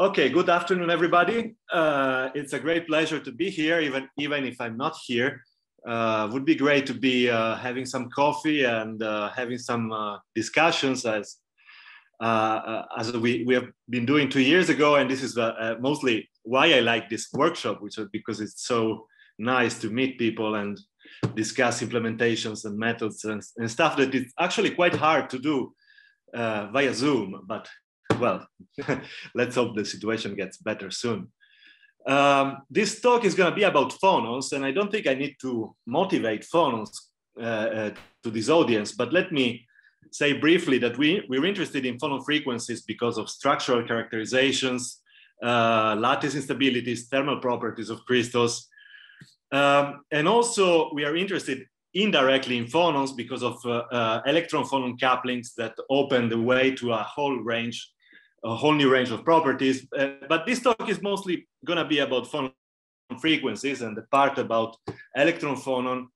Okay, good afternoon, everybody. Uh, it's a great pleasure to be here, even, even if I'm not here. Uh, would be great to be uh, having some coffee and uh, having some uh, discussions as, uh, as we, we have been doing two years ago. And this is mostly why I like this workshop, which is because it's so nice to meet people and discuss implementations and methods and, and stuff that it's actually quite hard to do via Zoom, but well, let's hope the situation gets better soon. Um, this talk is going to be about phonons, and I don't think I need to motivate phonons uh, uh, to this audience, but let me say briefly that we, we're interested in phonon frequencies because of structural characterizations, uh, lattice instabilities, thermal properties of crystals. Um, and also we are interested indirectly in phonons because of uh, uh, electron-phonon couplings that open the way to a whole range a whole new range of properties. Uh, but this talk is mostly going to be about phonon frequencies and the part about electron phonon,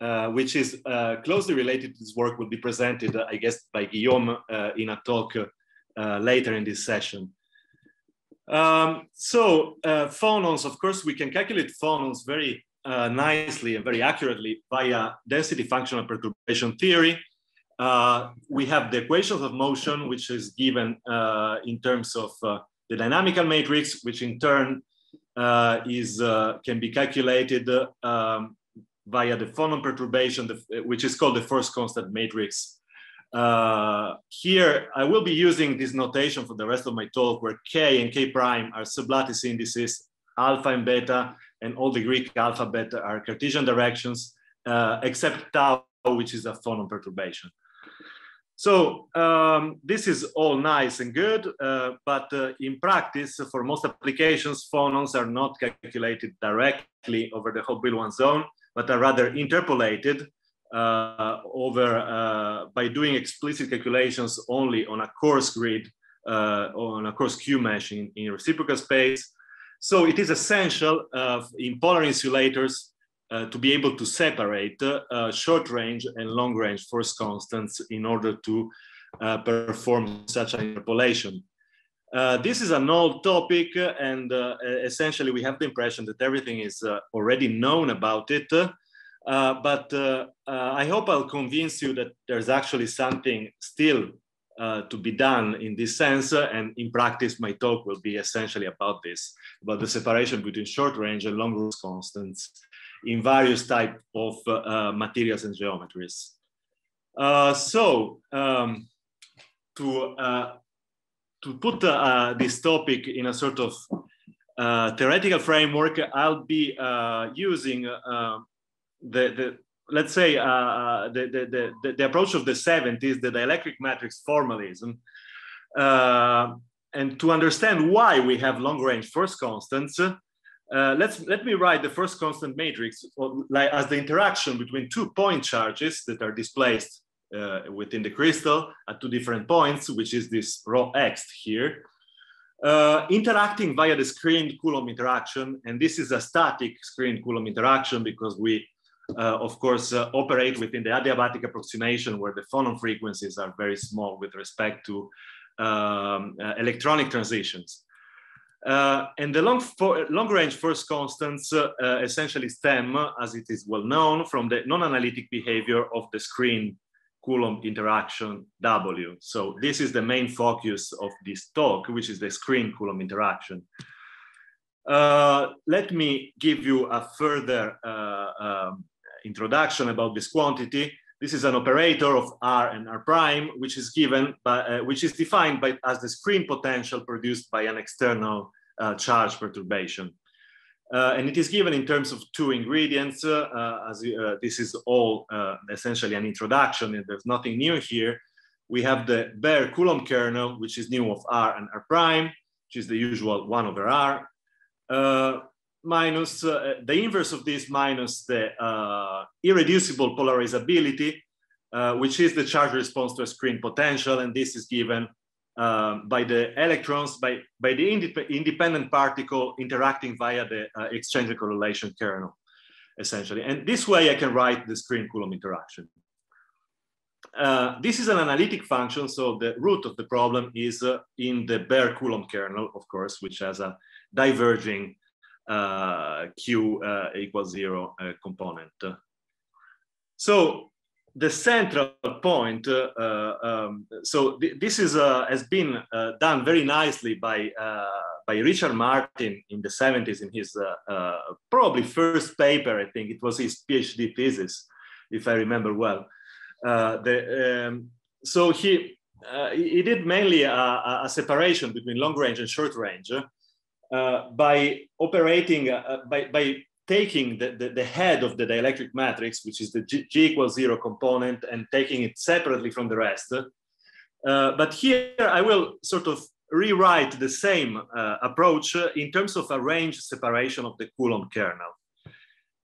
uh, which is uh, closely related to this work, will be presented, uh, I guess, by Guillaume uh, in a talk uh, later in this session. Um, so phonons, of course, we can calculate phonons very nicely and very accurately via density functional perturbation theory. Uh, we have the equations of motion, which is given uh, in terms of uh, the dynamical matrix, which in turn uh, is uh, can be calculated um, via the phonon perturbation, which is called the first constant matrix. Uh, here, I will be using this notation for the rest of my talk, where k and k prime are sublattice indices, alpha and beta, and all the Greek alphabet are Cartesian directions, except tau, which is a phonon perturbation. So um, this is all nice and good, uh, but uh, in practice, for most applications, phonons are not calculated directly over the whole one zone, but are rather interpolated uh, over uh, by doing explicit calculations only on a coarse grid, uh, on a coarse Q mesh in, in, reciprocal space. So it is essential uh, in polar insulators uh, to be able to separate uh, short range and long range force constants in order to uh, perform such an interpolation. Uh, this is an old topic, and uh, essentially, we have the impression that everything is already known about it. but I hope I'll convince you that there's actually something still to be done in this sense. and in practice, my talk will be essentially about this about the separation between short range and long range constants in various type of uh, uh, materials and geometries. Uh, so um, to to put this topic in a sort of theoretical framework, I'll be using the, the let's say uh, the, the, the, approach of the 70s, the dielectric matrix formalism, uh, and to understand why we have long range force constants, uh, let's let me write the first constant matrix like, as the interaction between two point charges that are displaced uh, within the crystal at two different points, which is this rho x here, uh, interacting via the screened Coulomb interaction. And this is a static screened Coulomb interaction because we, uh, of course, uh, operate within the adiabatic approximation where the phonon frequencies are very small with respect to um, uh, electronic transitions. Uh, and the long, for, long range force constants uh, uh, essentially stem, as it is well known, from the non analytic behavior of the screen Coulomb interaction W. So, this is the main focus of this talk, which is the screen Coulomb interaction. Uh, let me give you a further uh, um, introduction about this quantity. This is an operator of R and R prime, which is given, by, uh, which is defined by, as the screen potential produced by an external uh, charge perturbation. Uh, and it is given in terms of two ingredients, uh, uh, as uh, this is all essentially an introduction and there's nothing new here. We have the bare Coulomb kernel, which is new of R and R prime, which is the usual one over R minus uh, the inverse of this minus the uh, irreducible polarizability, uh, which is the charge response to a screen potential. And this is given um, by the electrons, by, by the indep independent particle interacting via the uh, exchange correlation kernel, essentially. And this way I can write the screen Coulomb interaction. Uh, this is an analytic function, so the root of the problem is uh, in the bare Coulomb kernel, of course, which has a diverging uh, q uh, equals zero uh, component. So the central point, um, so th this is, has been done very nicely by, by Richard Martin in the 70s in his probably first paper, I think it was his PhD thesis, if I remember well. the, um, so he, uh, he did mainly a, a, separation between long range and short range. Uh, by operating, uh, uh, by, by taking the, the, the, head of the dielectric matrix, which is the G, G, equals zero component, and taking it separately from the rest. Uh, but here I will sort of rewrite the same uh, approach in terms of a range separation of the Coulomb kernel.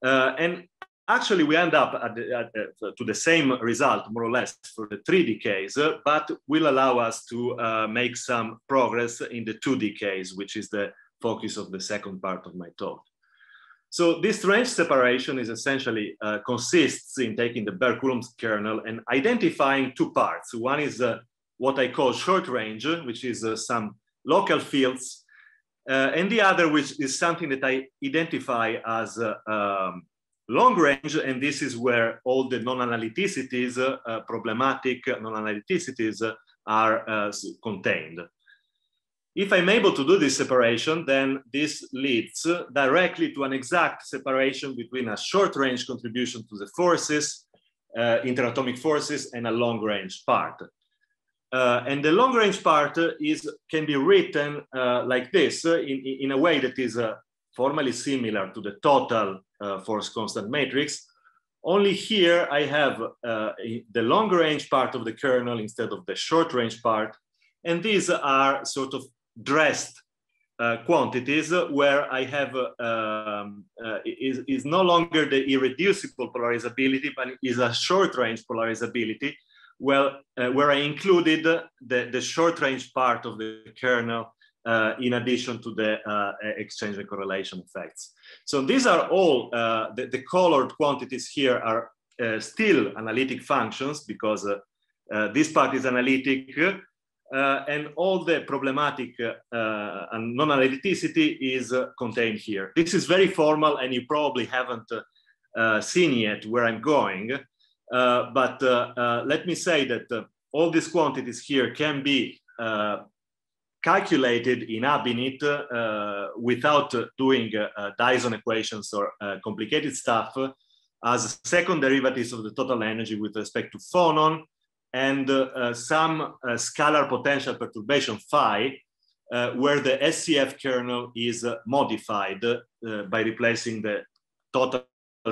Uh, and actually we end up at the, at to the same result, more or less, for the 3D case, but will allow us to make some progress in the 2D case, which is the focus of the second part of my talk. So this range separation is essentially uh, consists in taking the Bear Coulomb's kernel and identifying two parts. One is uh, what I call short range, which is uh, some local fields, uh, and the other, which is something that I identify as uh, um, long range, and this is where all the non-analyticities, uh, problematic non-analyticities are contained. If I'm able to do this separation, then this leads directly to an exact separation between a short range contribution to the forces, uh, interatomic forces, and a long range part. Uh, and the long range part is, can be written uh, like this in, in a way that is uh, formally similar to the total uh, force constant matrix. Only here I have uh, the long range part of the kernel instead of the short range part. And these are sort of dressed uh, quantities where I have uh, um, uh, is, is no longer the irreducible polarizability, but is a short range polarizability well, uh, where I included the, the short range part of the kernel uh, in addition to the uh, exchange and correlation effects. So these are all, uh, the, the, colored quantities here are still analytic functions because this part is analytic uh, and all the problematic uh, uh, and non-analyticity is contained here. This is very formal and you probably haven't seen yet where I'm going, but let me say that all these quantities here can be calculated in Abinit uh, without doing uh, Dyson equations or uh, complicated stuff as second derivatives of the total energy with respect to phonon and uh, uh, some uh, scalar potential perturbation phi, where the SCF kernel is modified by replacing the total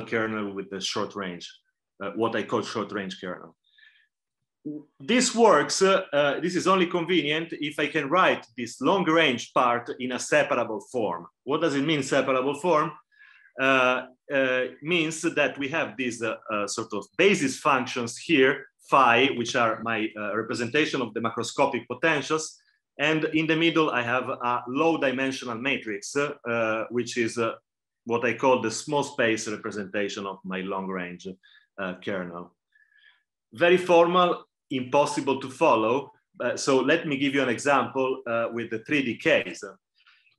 kernel with the short range, what I call short range kernel this works, uh, uh, this is only convenient if I can write this long range part in a separable form. What does it mean separable form? Uh, means that we have these sort of basis functions here phi, which are my uh, representation of the macroscopic potentials. And in the middle, I have a low dimensional matrix, uh, which is uh, what I call the small space representation of my long range uh, kernel. Very formal, impossible to follow. so let me give you an example uh, with the 3D case.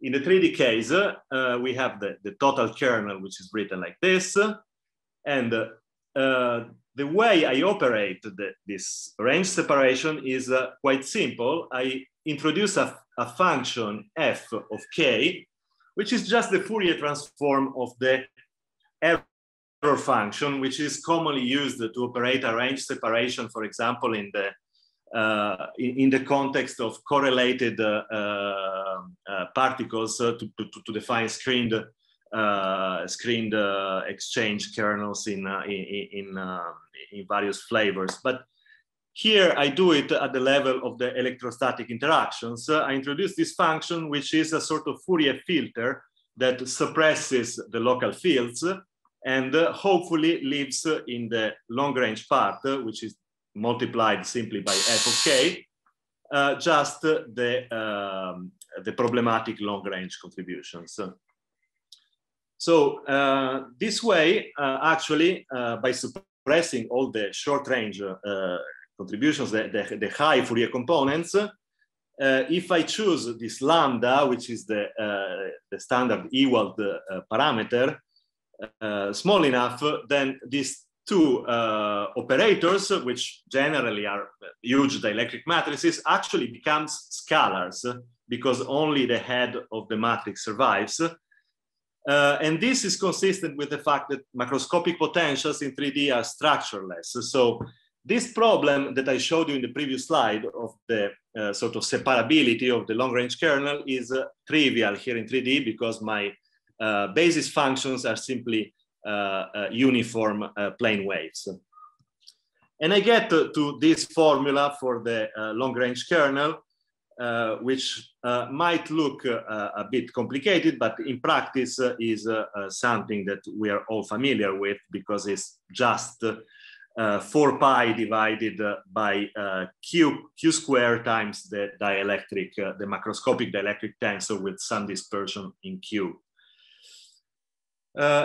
In the 3D case, uh, we have the, the total kernel, which is written like this. And uh, the way I operate the, this range separation is uh, quite simple. I introduce a, a function f of k, which is just the Fourier transform of the error function, which is commonly used to operate a range separation, for example, in the uh, in, in, the context of correlated uh, uh, particles uh, to, to, to, define screened uh, screened exchange kernels in uh, in in, um, in various flavors, but. Here, I do it at the level of the electrostatic interactions. Uh, I introduce this function, which is a sort of Fourier filter that suppresses the local fields and hopefully lives in the long range part, which is multiplied simply by f of k, uh, just the, um, the problematic long range contributions. So uh, this way, uh, actually, uh, by suppressing all the short-range uh, contributions, the, the, the, high Fourier components, uh, if I choose this lambda, which is the, uh, the standard Ewald parameter, small enough, then these two operators, which generally are huge dielectric matrices, actually becomes scalars because only the head of the matrix survives. Uh, and this is consistent with the fact that macroscopic potentials in 3D are structureless. So this problem that I showed you in the previous slide of the uh, sort of separability of the long range kernel is uh, trivial here in 3D because my uh, basis functions are simply uh, uh, uniform plane waves. And I get to, to this formula for the long range kernel uh, which uh, might look uh, a bit complicated, but in practice is something that we are all familiar with because it's just 4 pi divided by q, q times the dielectric, the macroscopic dielectric tensor with some dispersion in q.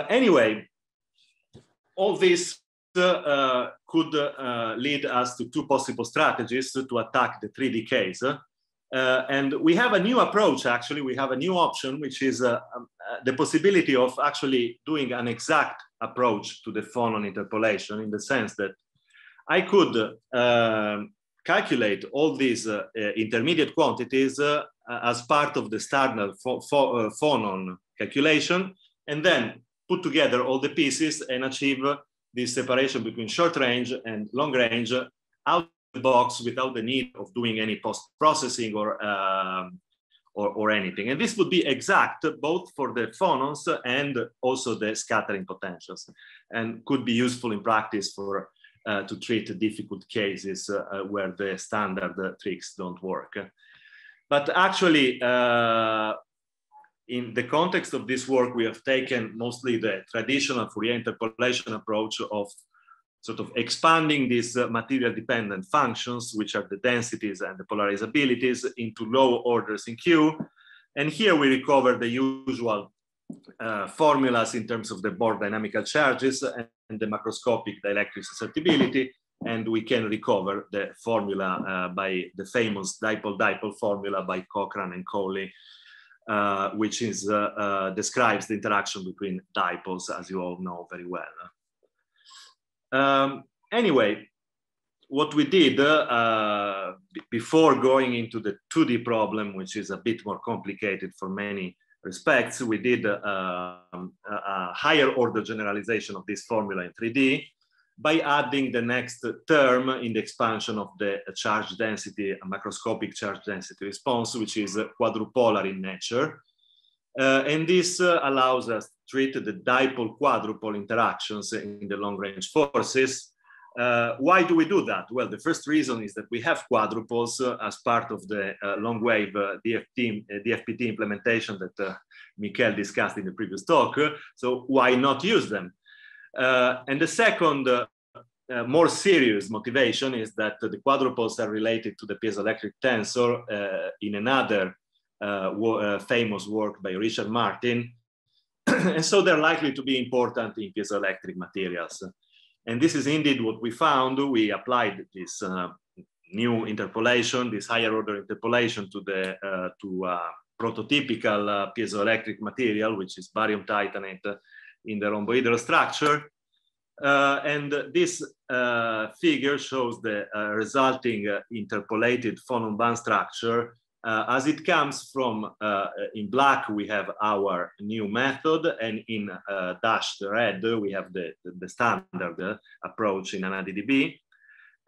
anyway, all this uh, uh, could uh, lead us to two possible strategies to attack the 3D case. Uh, and we have a new approach, actually. We have a new option, which is uh, um, uh the possibility of actually doing an exact approach to the phonon interpolation in the sense that I could um, calculate all these uh, uh, intermediate quantities as part of the standard pho pho phonon calculation and then put together all the pieces and achieve this separation between short range and long range out box without the need of doing any post-processing or, um, or, or, anything. And this would be exact both for the phonons and also the scattering potentials and could be useful in practice for uh, to treat difficult cases uh, where the standard uh, tricks don't work. But actually, uh, in the context of this work, we have taken mostly the traditional Fourier interpolation approach of sort of expanding these uh, material dependent functions, which are the densities and the polarizabilities into low orders in Q. And here we recover the usual uh, formulas in terms of the Bohr dynamical charges and the macroscopic dielectric susceptibility. And we can recover the formula uh, by the famous dipole-dipole formula by Cochrane and Coley, uh, which is, uh, uh, describes the interaction between dipoles, as you all know very well. Um, anyway, what we did uh, before going into the 2D problem, which is a bit more complicated for many respects, we did uh, um, a, a higher order generalization of this formula in 3D by adding the next term in the expansion of the charge density, macroscopic charge density response, which is quadrupolar in nature. Uh, and this uh, allows us to treat the dipole quadrupole interactions in the long range forces. Uh, why do we do that? Well, the first reason is that we have quadrupoles uh, as part of the uh, long wave DFT, uh, DFPT implementation that Michael discussed in the previous talk. So why not use them? and the second uh, more serious motivation is that the quadrupoles are related to the piezoelectric tensor uh, in another uh, uh, famous work by Richard Martin. and so they're likely to be important in piezoelectric materials. And this is indeed what we found. We applied this uh, new interpolation, this higher order interpolation to the uh, to uh, prototypical uh, piezoelectric material, which is barium titanate in the rhombohedral structure. Uh, and this figure shows the resulting interpolated phonon band structure uh, as it comes from, uh, in black, we have our new method, and in uh, dashed red, we have the, the standard uh, approach in AnaDDB.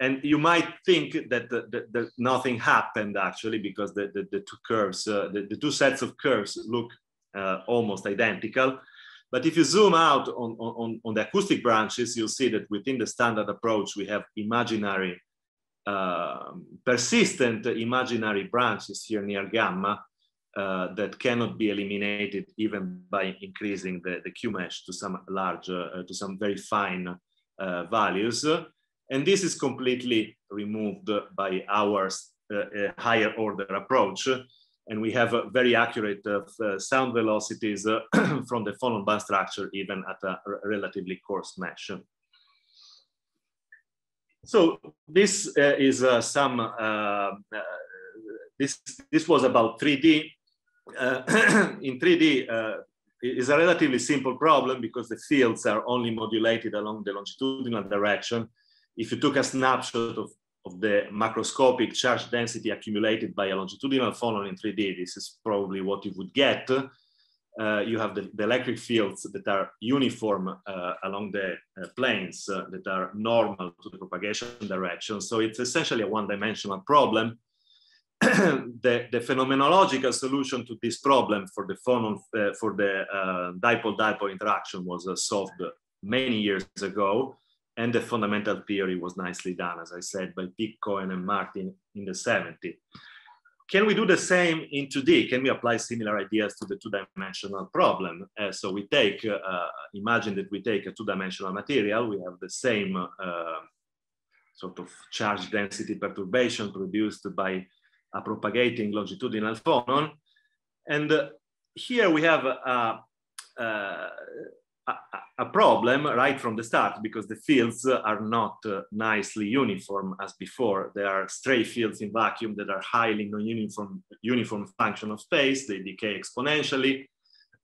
And you might think that the, the, nothing happened actually, because the, the, two curves, uh, the, two sets of curves look uh, almost identical. But if you zoom out on, on, on the acoustic branches, you'll see that within the standard approach, we have imaginary um, persistent imaginary branches here near gamma uh, that cannot be eliminated even by increasing the, the Q mesh to some large, uh, to some very fine uh, values. And this is completely removed by our uh, uh, higher order approach. And we have uh, very accurate sound velocities from the phonon band structure, even at a relatively coarse mesh. So this uh, is uh, some, uh, this, this was about 3D. in 3D, is a relatively simple problem because the fields are only modulated along the longitudinal direction. If you took a snapshot of, of the macroscopic charge density accumulated by a longitudinal phonon in 3D, this is probably what you would get uh, you have the, the, electric fields that are uniform uh, along the uh, planes uh, that are normal to the propagation direction. So it's essentially a one-dimensional problem. the, the, phenomenological solution to this problem for the phonon, uh, for the uh, dipole-dipole interaction was solved many years ago, and the fundamental theory was nicely done, as I said, by Pico and Martin in the 70s can we do the same in 2D? Can we apply similar ideas to the two-dimensional problem? Uh, so we take, uh, uh, imagine that we take a two-dimensional material, we have the same uh, sort of charge density perturbation produced by a propagating longitudinal phonon. And uh, here we have a, a a, problem right from the start because the fields are not uh, nicely uniform as before. There are stray fields in vacuum that are highly non-uniform uniform function of space. They decay exponentially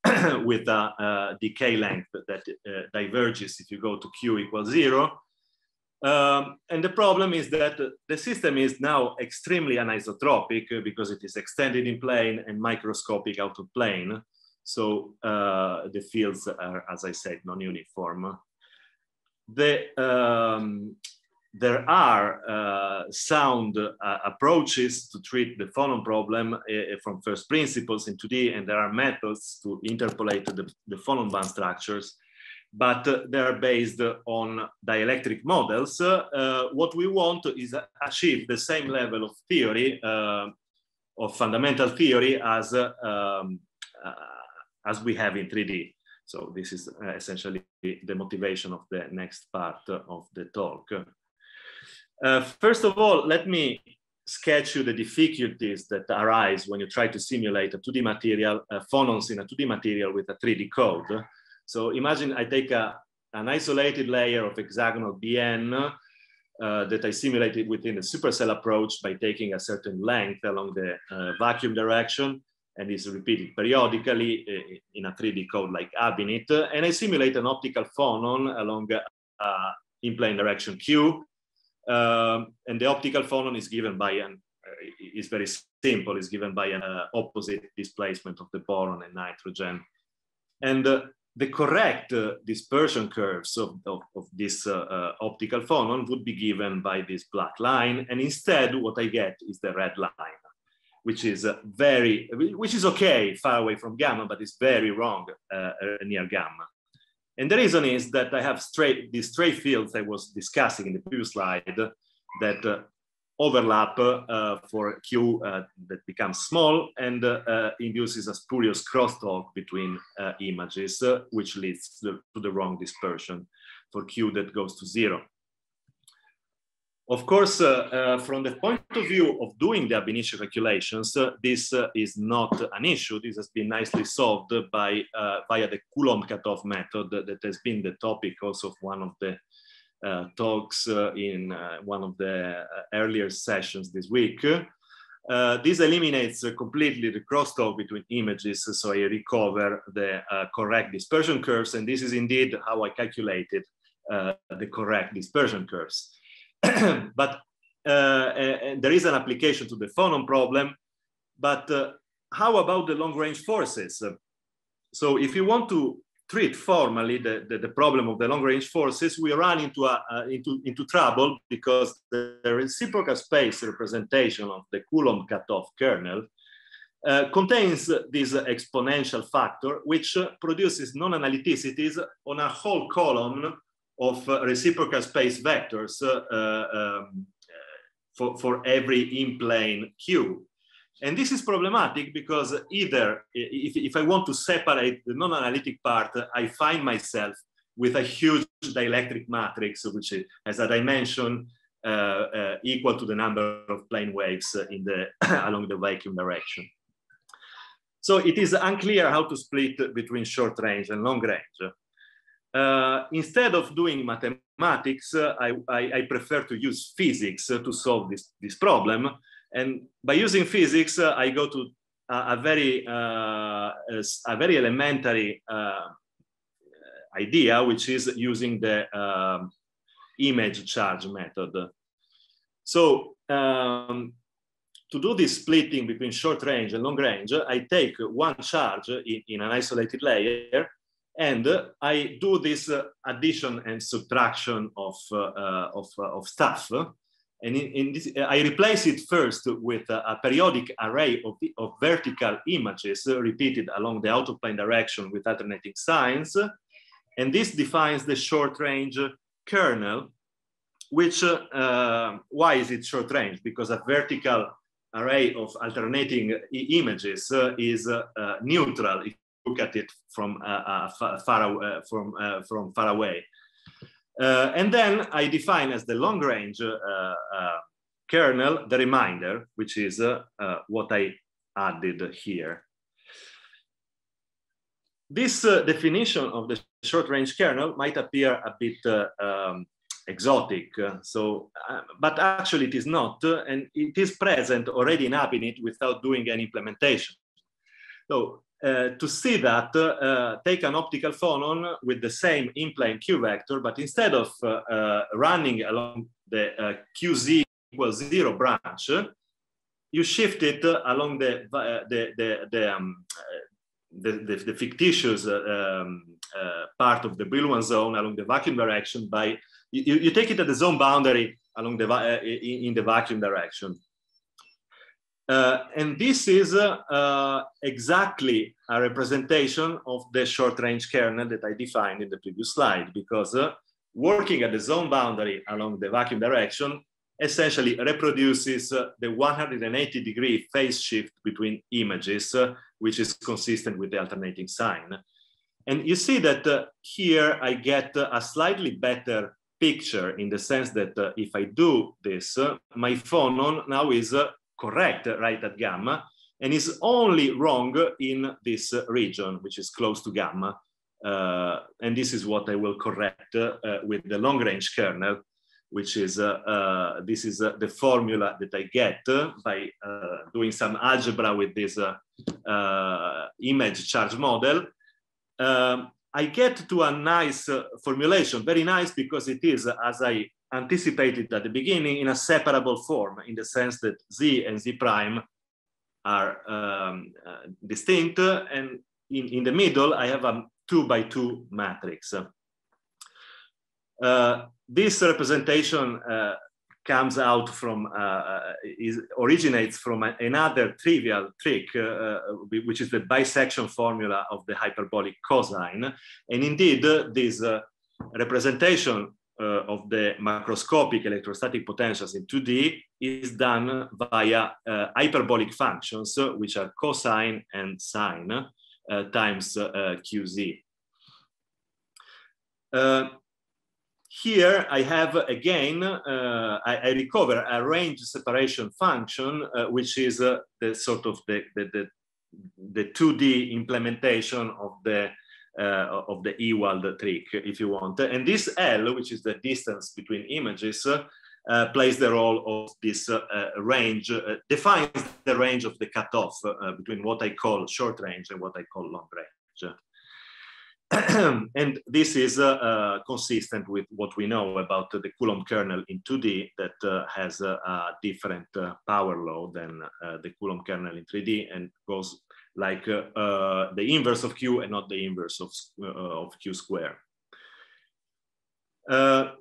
with a, a, decay length that uh, diverges if you go to Q equals zero. Um, and the problem is that the system is now extremely anisotropic because it is extended in plane and microscopic out of plane. So uh, the fields are, as I said, non-uniform. The, um, there are uh, sound uh, approaches to treat the phonon problem eh, eh, from first principles in 2D, and there are methods to interpolate the, the phonon band structures, but uh, they're based on dielectric models. Uh, what we want is achieve the same level of theory, uh, of fundamental theory as um, uh, as we have in 3D. So this is uh, essentially the motivation of the next part of the talk. Uh, first of all, let me sketch you the difficulties that arise when you try to simulate a 2D material, uh, phonons in a 2D material with a 3D code. So imagine I take a, an isolated layer of hexagonal BN uh, that I simulated within the supercell approach by taking a certain length along the uh, vacuum direction and is repeated periodically eh, eh, in a 3D code like Abinit. And I simulate an optical phonon along uh, in plane direction Q. Um, and the optical phonon is given by an, uh, is very simple, is given by an uh, opposite displacement of the boron and nitrogen. And the correct dispersion curves of, of, of this optical phonon would be given by this black line. And instead, what I get is the red line which is uh, very, which is okay far away from gamma, but it's very wrong uh, uh, near gamma. And the reason is that I have straight, these straight fields I was discussing in the previous slide that uh, overlap uh, for Q uh, that becomes small and induces a spurious crosstalk between images, which leads to the, to the wrong dispersion for Q that goes to zero. Of course, uh, uh, from the point of view of doing the ab initio calculations, uh, this is not an issue. This has been nicely solved by via the Coulomb cutoff method that has been the topic also of one of the uh, talks uh, in uh, one of the earlier sessions this week. this eliminates completely the crosstalk between images, so I recover the correct dispersion curves, and this is indeed how I calculated the correct dispersion curves. but uh, there is an application to the phonon problem. But uh, how about the long range forces? So if you want to treat formally the, the, the, problem of the long range forces, we run into, a, uh, into, into trouble because the, the, reciprocal space representation of the Coulomb cutoff kernel uh, contains this exponential factor, which produces non-analyticities on a whole column of uh, reciprocal space vectors uh, um, for, for every in-plane Q. And this is problematic because either if, if I want to separate the non-analytic part, I find myself with a huge dielectric matrix, which has a dimension uh, uh, equal to the number of plane waves uh, in the along the vacuum direction. So it is unclear how to split between short range and long range uh, instead of doing mathematics, uh, I, I, I, prefer to use physics uh, to solve this, this problem. And by using physics, uh, I go to a, a very, uh, a very elementary uh, idea, which is using the um, image charge method. So um, to do this splitting between short range and long range, I take one charge in, in an isolated layer and I do this addition and subtraction of, uh, uh, of, uh, of stuff. And in, in this, I replace it first with a, a periodic array of, the, of vertical images repeated along the out-of-plane direction with alternating signs. And this defines the short range kernel, which, uh, why is it short range? Because a vertical array of alternating images uh, is uh, neutral if look at it from uh, uh, far uh, from from far away. and then I define as the long range kernel the reminder, which is what I added here. This definition of the short range kernel might appear a bit um, exotic. So, uh, but actually it is not, uh, and it is present already in Abinit without doing any implementation. So uh, to see that, uh, take an optical phonon with the same in-plane Q vector, but instead of uh, uh running along the uh, QZ equals zero branch, you shift it along the, uh, the, the, the, um, the, the, the, fictitious um, part of the Brillouin zone along the vacuum direction by, you, you take it at the zone boundary along the, in, in the vacuum direction. Uh, and this is uh, uh, exactly a representation of the short-range kernel that I defined in the previous slide, because uh, working at the zone boundary along the vacuum direction essentially reproduces uh, the 180 degree phase shift between images, uh, which is consistent with the alternating sign. And you see that here I get a slightly better picture in the sense that if I do this, my phonon now is correct right at gamma and is only wrong in this region, which is close to gamma. Uh, and this is what I will correct uh, with the long range kernel, which is, uh, uh this is uh, the formula that I get uh, by doing some algebra with this image charge model. Um, I get to a nice formulation, very nice because it is, as I anticipated at the beginning in a separable form in the sense that z and z prime are um, uh, distinct and in, in the middle I have a two by two matrix. Uh, this representation uh, comes out from, uh, uh, is, originates from another trivial trick, uh, which is the bisection formula of the hyperbolic cosine. And indeed, this representation uh, of the macroscopic electrostatic potentials in 2D is done via uh, hyperbolic functions, uh, which are cosine and sine uh, times uh, uh, QZ. here I have again, I, I, recover a range separation function, which is the sort of the, the, the, the, 2D implementation of the uh, of the Ewald trick, if you want. And this L, which is the distance between images, uh, plays the role of this uh, uh, range, defines the range of the cutoff uh, uh, between what I call short range and what I call long range. and this is consistent with what we know about the Coulomb kernel in 2D that has a, different power law than the Coulomb kernel in 3D and goes like uh, uh, the inverse of q and not the inverse of, uh, of q square.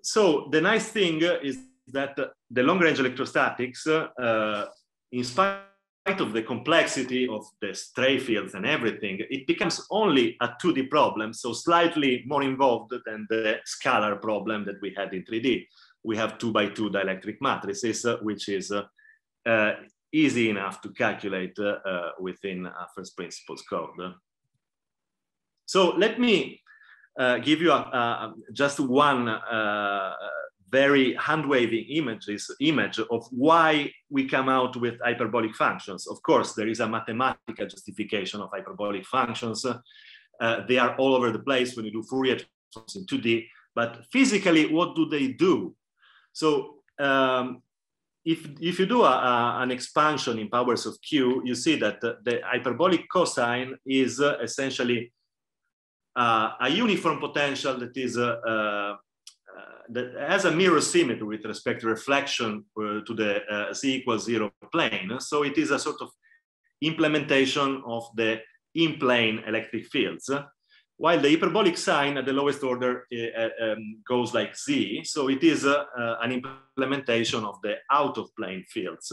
so the nice thing is that the long range electrostatics, in spite of the complexity of the stray fields and everything, it becomes only a 2D problem, so slightly more involved than the scalar problem that we had in 3D. We have two by two dielectric matrices, which is uh, easy enough to calculate uh, uh, within a uh, first principles code. So let me give you a, a, just one very hand-waving images, image of why we come out with hyperbolic functions. Of course, there is a mathematical justification of hyperbolic functions. Uh, they are all over the place when you do Fourier transforms in 2D, but physically, what do they do? So um, if, if you do a, a, an expansion in powers of q, you see that the, the hyperbolic cosine is uh, essentially uh, a uniform potential that is uh, uh, uh that has a mirror symmetry with respect to reflection uh, to the z equals zero plane. So it is a sort of implementation of the in-plane electric fields while the hyperbolic sign at the lowest order uh, um, goes like Z. So it is uh, uh, an implementation of the out of plane fields.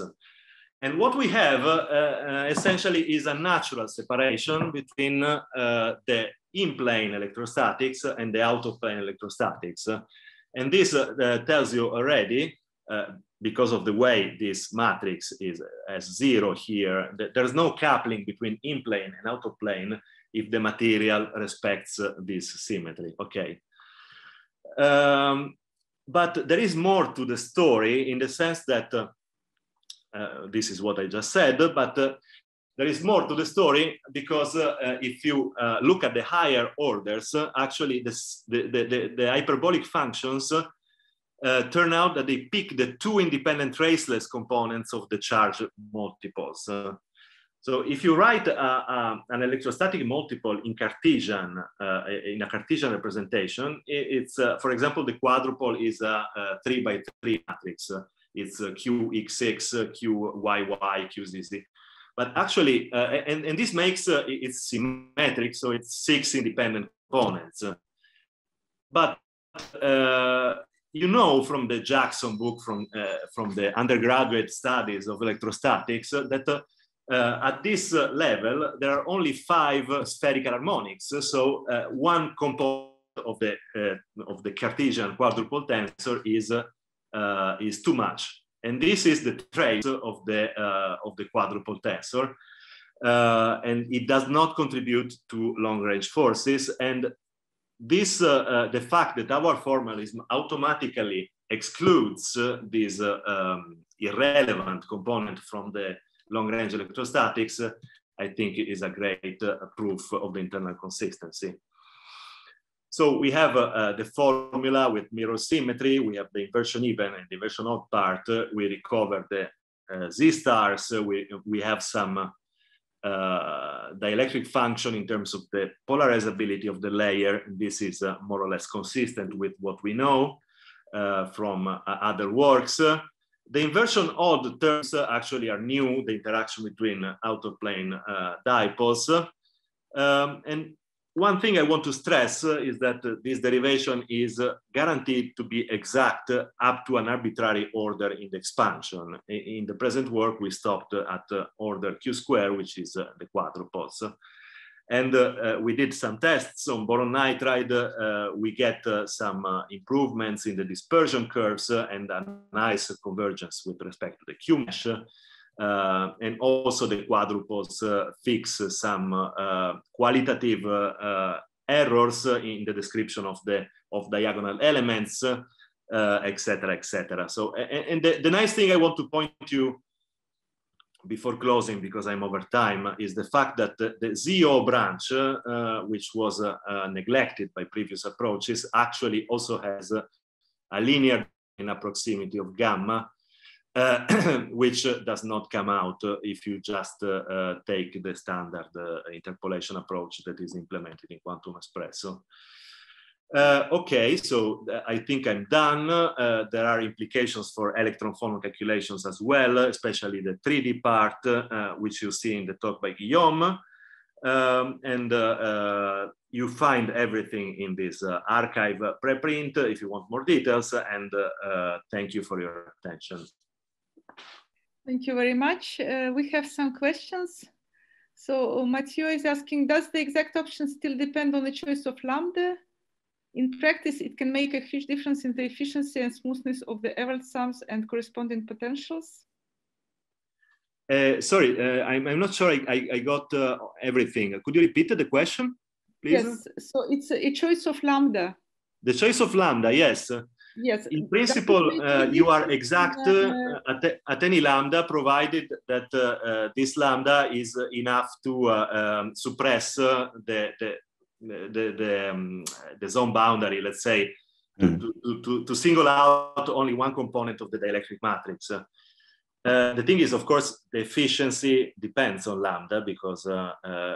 And what we have uh, uh, essentially is a natural separation between uh, the in-plane electrostatics and the out-of-plane electrostatics. And this tells you already, because of the way this matrix is as zero here, that there's no coupling between in-plane and out-of-plane if the material respects this symmetry. Okay. Um, but there is more to the story in the sense that uh, uh, this is what I just said, but uh, there is more to the story because uh, uh, if you uh, look at the higher orders, actually this, the, the, the, the, hyperbolic functions turn out that they pick the two independent traceless components of the charge multiples. So if you write an electrostatic multiple in Cartesian, uh, in a Cartesian representation, it's, uh, for example, the quadruple is a, a three by three matrix. It's QX6, QYY, QZZ but actually, uh, and, and, this makes uh, it symmetric, so it's six independent components. But uh, you know from the Jackson book, from, uh, from the undergraduate studies of electrostatics, that uh, at this uh, level, there are only five uh, spherical harmonics. So uh, one component of the uh, of the Cartesian quadruple tensor is uh, is too much, and this is the trace of the of the quadruple tensor, and it does not contribute to long-range forces. And this the fact that our formalism automatically excludes this um, irrelevant component from the long range electrostatics, I think is a great uh, proof of the internal consistency. So we have uh, uh, the formula with mirror symmetry, we have the inversion even and the inversion odd part, we recover the uh, Z stars, we, we have some uh, dielectric function in terms of the polarizability of the layer. This is uh, more or less consistent with what we know from other works. The inversion odd terms actually are new, the interaction between uh, out-of-plane uh, dipoles. Um, and one thing I want to stress is that this derivation is guaranteed to be exact up to an arbitrary order in the expansion. In the present work, we stopped at order q square, which is uh, the quadrupoles. And uh, uh, we did some tests on boron nitride. Uh, we get some improvements in the dispersion curves and a nice convergence with respect to the Q-mesh. Uh, and also the quadruples uh, fix some uh, qualitative errors in the description of the of diagonal elements, etc., etc. Et so, and, and the, the, nice thing I want to point you before closing, because I'm over time, is the fact that the, the ZO branch, uh, which was uh, uh, neglected by previous approaches, actually also has a, a linear in a proximity of gamma, uh, which uh, does not come out uh, if you just take the standard interpolation approach that is implemented in Quantum Espresso. Uh, okay, so uh, I think I'm done. Uh, there are implications for electron phonon calculations as well, especially the 3D part, uh, which you see in the talk by Guillaume. Um, and uh, uh, you find everything in this archive preprint if you want more details. And thank you for your attention. Thank you very much. we have some questions. So Mathieu is asking, does the exact option still depend on the choice of lambda? In practice, it can make a huge difference in the efficiency and smoothness of the average sums and corresponding potentials. Uh, sorry, uh, I'm, I'm, not sure I, I, I got uh, everything. Could you repeat the question, please? Yes, so it's a, choice of lambda. The choice of lambda, yes. Yes. In principle, uh, you are exact uh, uh, at, at, any lambda, provided that this lambda is enough to um, suppress the, the, the the, um, the zone boundary, let's say, mm. to, to, to, to, single out only one component of the dielectric matrix. Uh, the thing is, of course, the efficiency depends on lambda because uh, uh,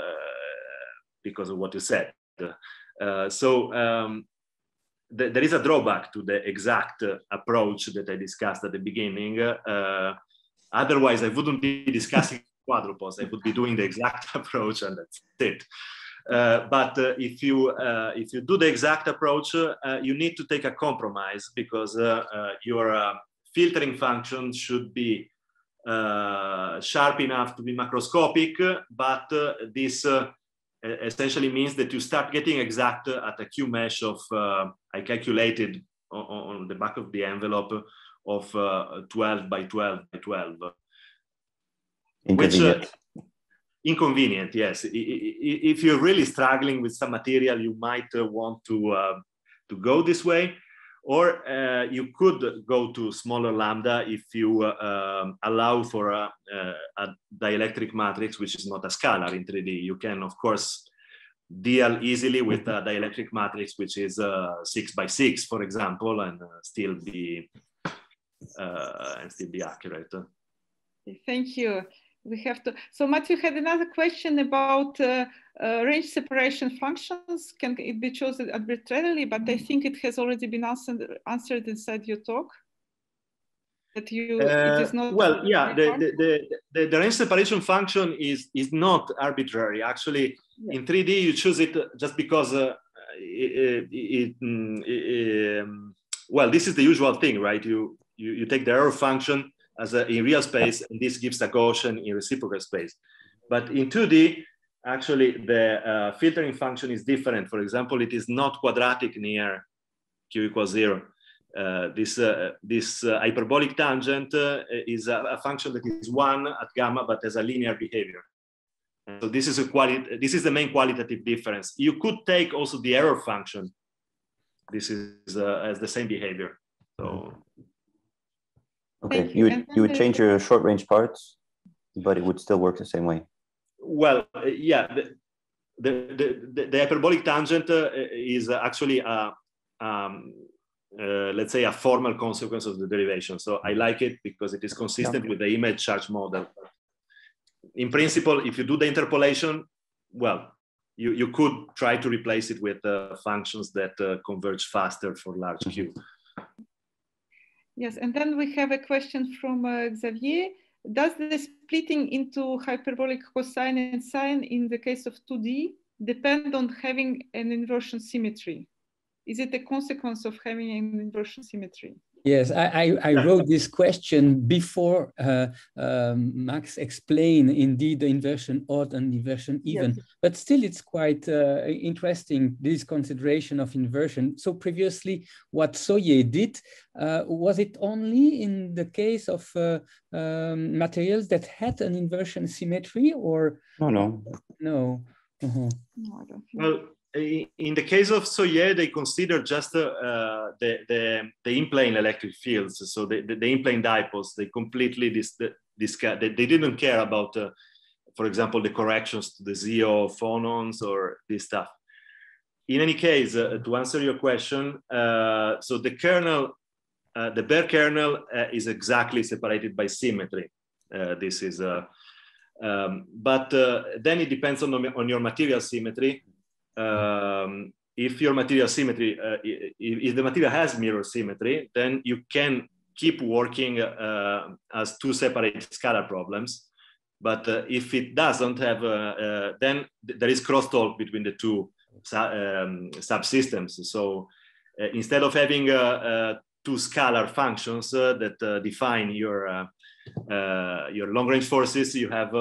because of what you said. Uh, so um, th there is a drawback to the exact uh, approach that I discussed at the beginning. Uh, otherwise, I wouldn't be discussing quadruples. I would be doing the exact approach, and that's it. Uh, but uh, if you uh, if you do the exact approach, you need to take a compromise because your filtering function should be sharp enough to be macroscopic, but this essentially means that you start getting exact at a Q mesh of, uh, I calculated on, on, the back of the envelope of uh, 12 by 12 by 12. Which, uh, inconvenient yes if you're really struggling with some material you might uh, want to uh, to go this way or uh, you could go to smaller lambda if you uh, um, allow for a, uh, a, dielectric matrix which is not a scalar in 3d you can of course deal easily with a dielectric matrix which is uh, six by six for example and still be and still be accurate thank you we have to. So Matthew had another question about uh, uh, range separation functions. Can it be chosen arbitrarily? But I mm. think it has already been answered, answered inside your talk. That you, uh, it is not well, yeah, the the, the, the, the, range separation function is, is not arbitrary. Actually, yeah. in 3D, you choose it just because uh, it, it, mm, it um, well, this is the usual thing, right? You, you, you take the error function as a, in real space, and this gives a Gaussian in reciprocal space. But in 2D, actually, the uh, filtering function is different. For example, it is not quadratic near q equals zero. Uh, this uh, this uh, hyperbolic tangent uh, is a, a, function that is one at gamma, but has a linear behavior. So this is a quality. this is the main qualitative difference. You could take also the error function. This is uh, as the same behavior. So Okay, you, you would, you would change your short range parts, but it would still work the same way. Well, uh, yeah, the, the, the, the hyperbolic tangent uh, is actually a, um, uh, let's say a formal consequence of the derivation. So I like it because it is consistent yeah. with the image charge model. In principle, if you do the interpolation, well, you, you could try to replace it with uh, functions that uh, converge faster for large mm-hmm. Q. Yes, and then we have a question from uh, Xavier. Does the splitting into hyperbolic cosine and sine in the case of 2D depend on having an inversion symmetry? Is it a consequence of having an inversion symmetry? Yes, I, I, I, wrote this question before uh, um, Max explained indeed the inversion odd and inversion even, yes. but still it's quite uh, interesting, this consideration of inversion. So previously what Soye did, uh, was it only in the case of uh, um, materials that had an inversion symmetry or? No, no. No. -huh. no I don't think well, in the case of Soyer, they consider just uh, the, the, the in-plane electric fields, so the, the, the in-plane dipoles, they completely dis, dis, they, they didn't care about, uh, for example, the corrections to the zeo phonons or this stuff. In any case, uh, to answer your question, uh, so the kernel, uh, the bare kernel uh, is exactly separated by symmetry. this is, um, but then it depends on, on your material symmetry um, if your material symmetry, uh, if, the material has mirror symmetry, then you can keep working uh, as two separate scalar problems. But uh, if it doesn't have, uh, uh, then th there is crosstalk between the two su um, subsystems. So uh, instead of having two scalar functions that define your your long-range forces, you have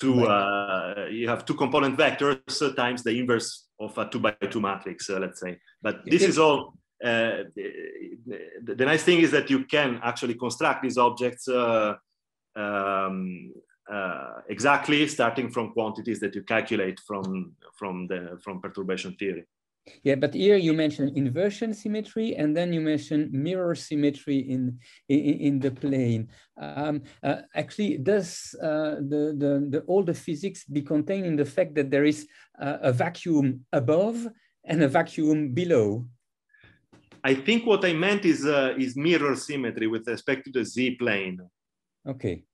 two uh, you have two component vectors uh, times the inverse of a two by two matrix uh, let's say but this is all uh, the, the, nice thing is that you can actually construct these objects uh, um, uh, exactly starting from quantities that you calculate from from the from perturbation theory yeah, but here you mentioned inversion symmetry, and then you mentioned mirror symmetry in in, in the plane. Um, uh, actually, does uh, the, the, the all the physics be contained in the fact that there is uh, a vacuum above and a vacuum below? I think what I meant is uh, is mirror symmetry with respect to the z plane. Okay.